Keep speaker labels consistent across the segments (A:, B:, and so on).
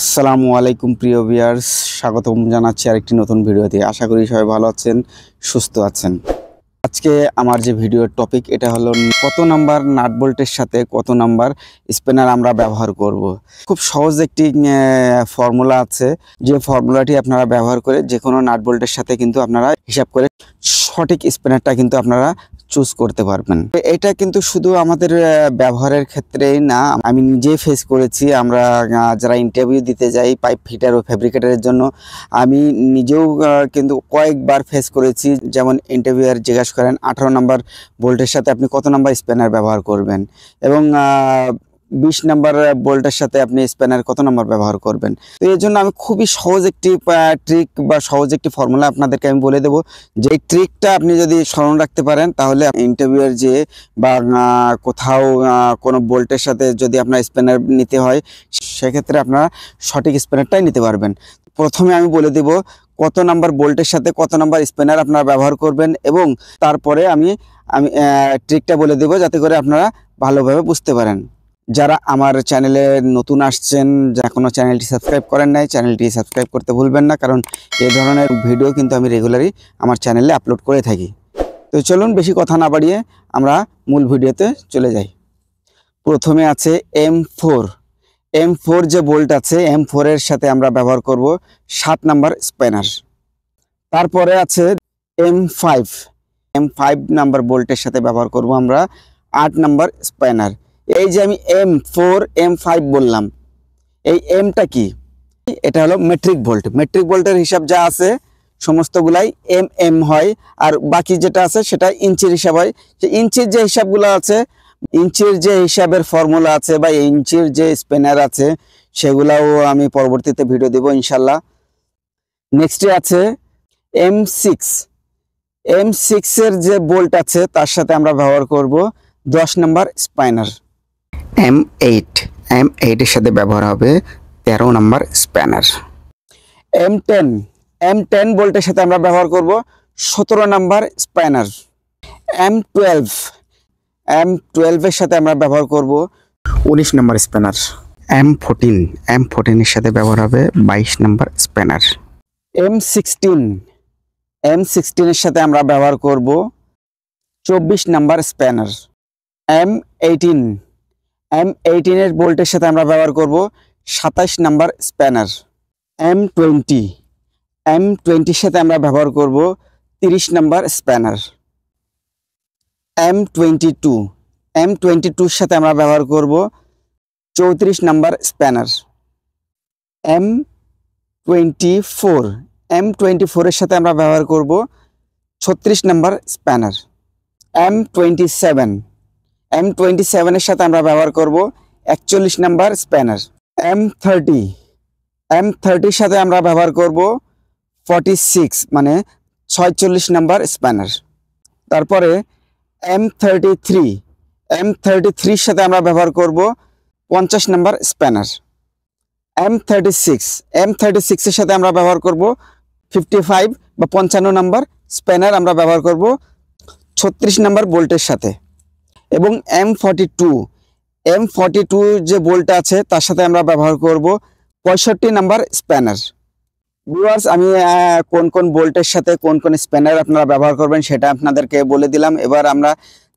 A: আসসালামু আলাইকুম প্রিয় ভিয়ার্স স্বাগতম জানাচ্ছি আরেকটি নতুন ভিডিওতে আশা করি সবাই ভালো আছেন সুস্থ আছেন আজকে আমার যে ভিডিওর টপিক এটা হলো কত নাম্বার নাট বোল্টের সাথে কত নাম্বার স্পেনার আমরা ব্যবহার করব। খুব সহজ একটি ফর্মুলা আছে যে ফর্মুলাটি আপনারা ব্যবহার করে যে কোনো নাট বোল্টের সাথে কিন্তু আপনারা হিসাব করে সঠিক স্পেনারটা কিন্তু আপনারা চুজ করতে পারবেন এটা কিন্তু শুধু আমাদের ব্যবহারের ক্ষেত্রেই না আমি নিজে ফেস করেছি আমরা যারা ইন্টারভিউ দিতে যাই পাইপ ফিটার ও ফ্যাব্রিকেটারের জন্য আমি নিজেও কিন্তু কয়েকবার ফেস করেছি যেমন ইন্টারভিউয়ার জিজ্ঞাসা করেন আঠারো নম্বর বোল্টের সাথে আপনি কত নম্বর স্প্যানার ব্যবহার করবেন এবং বিশ নাম্বার বোল্টের সাথে আপনি স্প্যানার কত নাম্বার ব্যবহার করবেন তো এই জন্য আমি খুবই সহজ একটি ট্রিক বা সহজ একটি ফর্মুলা আপনাদেরকে আমি বলে দেব যে ট্রিকটা আপনি যদি স্মরণ রাখতে পারেন তাহলে ইন্টারভিউয়ের যে বা কোথাও কোনো বোল্টের সাথে যদি আপনার স্প্যানার নিতে হয় সেক্ষেত্রে আপনারা সঠিক স্প্যানারটাই নিতে পারবেন প্রথমে আমি বলে দেব কত নাম্বার বোল্টের সাথে কত নাম্বার স্প্যানার আপনারা ব্যবহার করবেন এবং তারপরে আমি আমি ট্রিকটা বলে দেব যাতে করে আপনারা ভালোভাবে বুঝতে পারেন যারা আমার চ্যানেলে নতুন আসছেন যারা কোনো চ্যানেলটি সাবস্ক্রাইব করেন নাই চ্যানেলটি সাবস্ক্রাইব করতে ভুলবেন না কারণ এই ধরনের ভিডিও কিন্তু আমি রেগুলারই আমার চ্যানেলে আপলোড করে থাকি তো চলুন বেশি কথা না বাড়িয়ে আমরা মূল ভিডিওতে চলে যাই প্রথমে আছে এম ফোর এম ফোর যে বোল্ট আছে এম ফোরের সাথে আমরা ব্যবহার করব সাত নাম্বার স্প্যানার তারপরে আছে M five M five number বোল্টের সাথে ব্যবহার করব আমরা আট নাম্বার স্প্যানার এই যে আমি এম ফোর এম ফাইভ বললাম এই এমটা কি এটা হলো মেট্রিক ভোল্ট মেট্রিক ভোল্টের হিসাব যা আছে সমস্তগুলাই এম এম হয় আর বাকি যেটা আছে সেটা ইঞ্চির হিসাব হয় যে ইঞ্চির যে হিসাবগুলো আছে ইঞ্চির যে হিসাবের ফর্মুলা আছে বা ইঞ্চির যে স্পেনার আছে সেগুলাও আমি পরবর্তীতে ভিডিও দেবো ইনশাল্লাহ নেক্সটে আছে এম সিক্স এম সিক্সের যে বোল্ট আছে তার সাথে আমরা ব্যবহার করব দশ number spanner M eight M এইটের সাথে ব্যবহার হবে তেরো number spanner M ten M ten বোল্টের সাথে আমরা ব্যবহার করব সতেরো number spanner M twelve M টুয়েলভের সাথে আমরা ব্যবহার করব উনিশ number spanner M fourteen M ফোরটিনের সাথে ব্যবহার হবে বাইশ number spanner M sixteen M সিক্সটিনের সাথে আমরা ব্যবহার করব চব্বিশ number spanner M eighteen M এইটিনের বোল্টের সাথে আমরা ব্যবহার করব সাতাশ number spanner M twenty M টোয়েন্টির সাথে আমরা ব্যবহার করব তিরিশ number spanner M twenty two M twenty টুর সাথে আমরা ব্যবহার করব চৌত্রিশ number spanner M twenty four M twenty ফোরের সাথে আমরা ব্যবহার করব ছত্রিশ number spanner M twenty seven M twenty সেভেনের সাথে আমরা ব্যবহার করব একচল্লিশ number spanner M thirty M থার্টির সাথে আমরা ব্যবহার করব ফর্টি সিক্স মানে ছয়চল্লিশ নাম্বার স্প্যানার তারপরে M thirty three M thirty থ্রির সাথে আমরা ব্যবহার করব পঞ্চাশ number spanner M thirty six M thirty সিক্সের সাথে আমরা ব্যবহার করব ফিফটি ফাইভ বা পঞ্চান্ন নাম্বার স্প্যানার আমরা ব্যবহার করব ছত্রিশ নাম্বার বোল্টের সাথে এবং M forty two M forty two যে বোল্টটা আছে তার সাথে আমরা ব্যবহার করব পঁয়ষট্টি নাম্বার স্প্যানার ভিউয়ার্স আমি কোন কোন বোল্টের সাথে কোন কোন স্প্যানার আপনারা ব্যবহার করবেন সেটা আপনাদেরকে বলে দিলাম এবার আমরা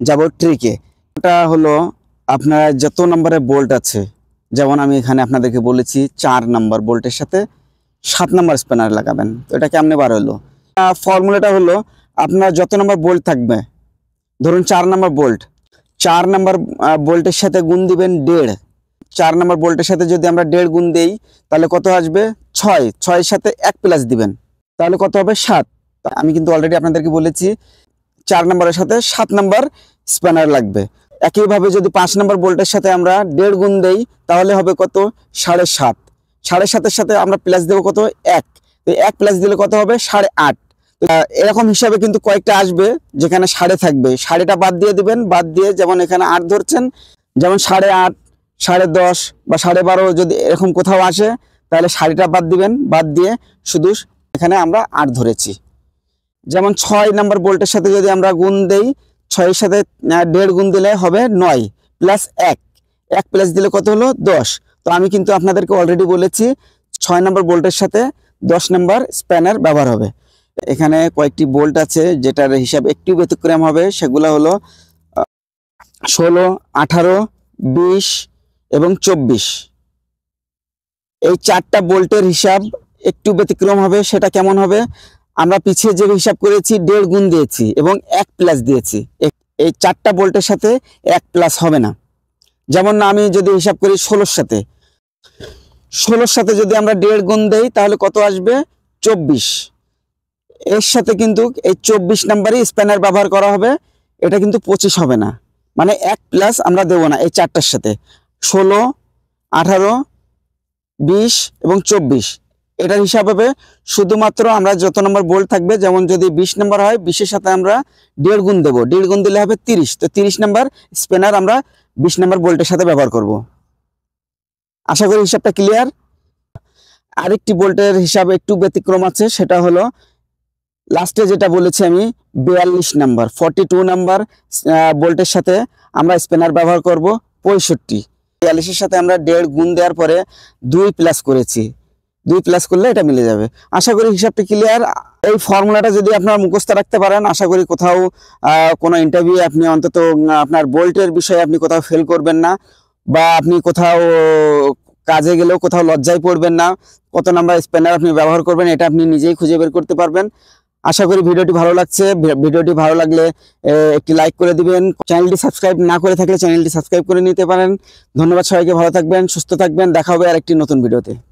A: যাব ট্রিকে ওটা হলো আপনার যত নম্বরের বোল্ট আছে যেমন আমি এখানে আপনাদেরকে বলেছি চার নম্বর বোল্টের সাথে সাত নম্বর স্প্যানার লাগাবেন তো এটা কেমনে বার হলো ফর্মুলাটা হলো আপনার যত নম্বর বোল্ট থাকবে ধরুন চার নম্বর বোল্ট চার নম্বর বোল্টের সাথে গুণ দিবেন দেড় চার নাম্বার বোল্টের সাথে যদি আমরা দেড় গুণ দেই তাহলে কত আসবে ছয় ছয়ের সাথে এক প্লাস দিবেন তাহলে কত হবে সাত আমি কিন্তু অলরেডি আপনাদেরকে বলেছি চার নম্বরের সাথে সাত নম্বর স্প্যানার লাগবে একইভাবে যদি পাঁচ নম্বর বোল্টের সাথে আমরা দেড় গুণ দেই তাহলে হবে কত সাড়ে সাত সাড়ে সাতের সাথে আমরা প্লাস দেবো কত এক তো এক প্লাস দিলে কত হবে সাড়ে আট এরকম হিসাবে কিন্তু কয়েকটা আসবে যেখানে সাড়ে থাকবে সাড়েটা বাদ দিয়ে দিবেন বাদ দিয়ে যেমন এখানে আট ধরছেন যেমন সাড়ে আট সাড়ে দশ বা সাড়ে বারো যদি এরকম কোথাও আসে তাহলে সাড়েটা বাদ দিবেন বাদ দিয়ে শুধু এখানে আমরা আট ধরেছি যেমন ছয় নাম্বার বোল্টের সাথে যদি আমরা গুণ দেই ছয়ের সাথে দেড় গুণ দিলে হবে নয় প্লাস এক এক প্লাস দিলে কত হলো দশ তো আমি কিন্তু আপনাদেরকে অলরেডি বলেছি ছয় নম্বর বোল্টের সাথে দশ নম্বর স্প্যানার ব্যবহার হবে এখানে কয়েকটি বোল্ট আছে যেটার হিসাব একটু ব্যতিক্রম হবে সেগুলো হলো ষোলো আঠারো বিশ এবং চব্বিশ এই চারটা বোল্টের হিসাব একটু ব্যতিক্রম হবে সেটা কেমন হবে আমরা পিছিয়ে যে হিসাব করেছি দেড় গুণ দিয়েছি এবং এক প্লাস দিয়েছি এই চারটা বোল্টের সাথে এক প্লাস হবে না যেমন না আমি যদি হিসাব করি ষোলোর সাথে ষোলোর সাথে যদি আমরা দেড় গুণ দেই তাহলে কত আসবে চব্বিশ এর সাথে কিন্তু এই চব্বিশ নাম্বারই স্প্যানার ব্যবহার করা হবে এটা কিন্তু পঁচিশ হবে না মানে এক প্লাস আমরা দেবো না এই চারটার সাথে ষোলো আঠারো বিশ এবং চব্বিশ এটার হিসাব হবে শুধুমাত্র আমরা যত নম্বর বোল্ট থাকবে যেমন যদি বিশ নম্বর হয় বিশের সাথে আমরা দেড় গুণ দেবো দেড় গুণ দিলে হবে তিরিশ তো তিরিশ নম্বর স্পেনার আমরা বিশ নম্বর বোল্টের সাথে ব্যবহার করব। আশা করি হিসাবটা ক্লিয়ার আরেকটি বোল্টের হিসাবে একটু ব্যতিক্রম আছে সেটা হলো লাস্টে যেটা বলেছি আমি বিয়াল্লিশ নাম্বার ফর্টি টু নাম্বার বোল্টের সাথে আমরা স্পেনার ব্যবহার করব পঁয়ষট্টি বিয়াল্লিশের সাথে আমরা দেড় গুণ দেওয়ার পরে দুই প্লাস করেছি দুই প্লাস করলে এটা মিলে যাবে আশা করি হিসাবটি ক্লিয়ার এই ফর্মুলাটা যদি আপনার মুখস্থ রাখতে পারেন আশা করি কোথাও কোনো ইন্টারভিউ আপনি অন্তত আপনার বোল্টের বিষয়ে আপনি কোথাও ফেল করবেন না বা আপনি কোথাও কাজে গেলেও কোথাও লজ্জায় পড়বেন না কত নাম্বার স্প্যানার আপনি ব্যবহার করবেন এটা আপনি নিজেই খুঁজে বের করতে পারবেন আশা করি ভিডিওটি ভালো লাগছে ভিডিওটি ভালো লাগলে একটি লাইক করে দিবেন চ্যানেলটি সাবস্ক্রাইব না করে থাকলে চ্যানেলটি সাবস্ক্রাইব করে নিতে পারেন ধন্যবাদ সবাইকে ভালো থাকবেন সুস্থ থাকবেন দেখা হবে আর একটি নতুন ভিডিওতে